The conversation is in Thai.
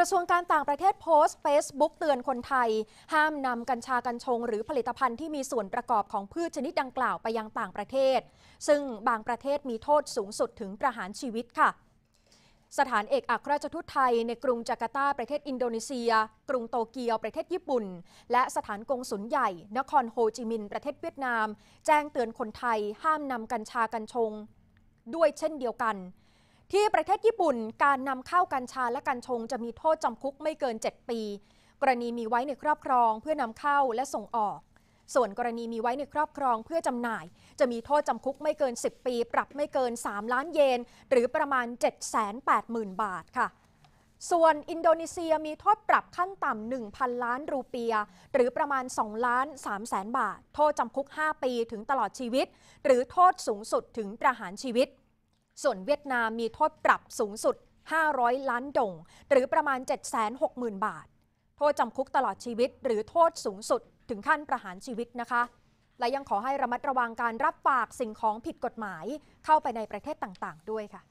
ระทรวงการต่างประเทศโพสต์ Facebook เตือนคนไทย ห้ามนำกัญชากัญชงหรือผลิตภัณฑ์ที่มีส่วนประกอบของพืชชนิดดังกล่าวไปยังต่างประเทศ ซึ่งบางประเทศมีโทษสูงสุดถึงประหารชีวิตค่ะ สถานเอกอัครราชทูตไทยในกรุงจาการ์ตาประเทศอินโดนีเซีย กรุงโตเกียวประเทศญี่ปุ่น และสถานกงสุลใหญ่ นครโฮจิมินห์ประเทศเวียดนาม แจ้งเตือนคนไทย ห้ามนำกัญชากัญชง ด้วยเช่นเดียวกันที่ประเทศญี่ปุ่นการนำเข้ากัญชาและกัญชง จะมีโทษจำคุกไม่เกิน 7 ปี กรณีมีไว้ในครอบครองเพื่อนำเข้าและส่งออก ส่วนกรณีมีไว้ในครอบครองเพื่อจำหน่าย จะมีโทษจำคุกไม่เกิน 10 ปี ปรับไม่เกิน 3 ล้านเยน หรือประมาณ 780,000 บาทค่ะ ส่วนอินโดนีเซียมีโทษปรับขั้นต่ำ 1,000 ล้านรูเปีย หรือประมาณ2ล้าน3แสนบาท โทษจำคุก 5 ปีถึงตลอดชีวิต หรือโทษสูงสุดถึงประหารชีวิตส่วนเวียดนามมีโทษปรับสูงสุด 500 ล้านดงหรือประมาณ 760,000 บาท โทษจำคุกตลอดชีวิตหรือโทษสูงสุดถึงขั้นประหารชีวิตนะคะ และยังขอให้ระมัดระวังการรับฝากสิ่งของผิดกฎหมายเข้าไปในประเทศต่างๆ ด้วยค่ะ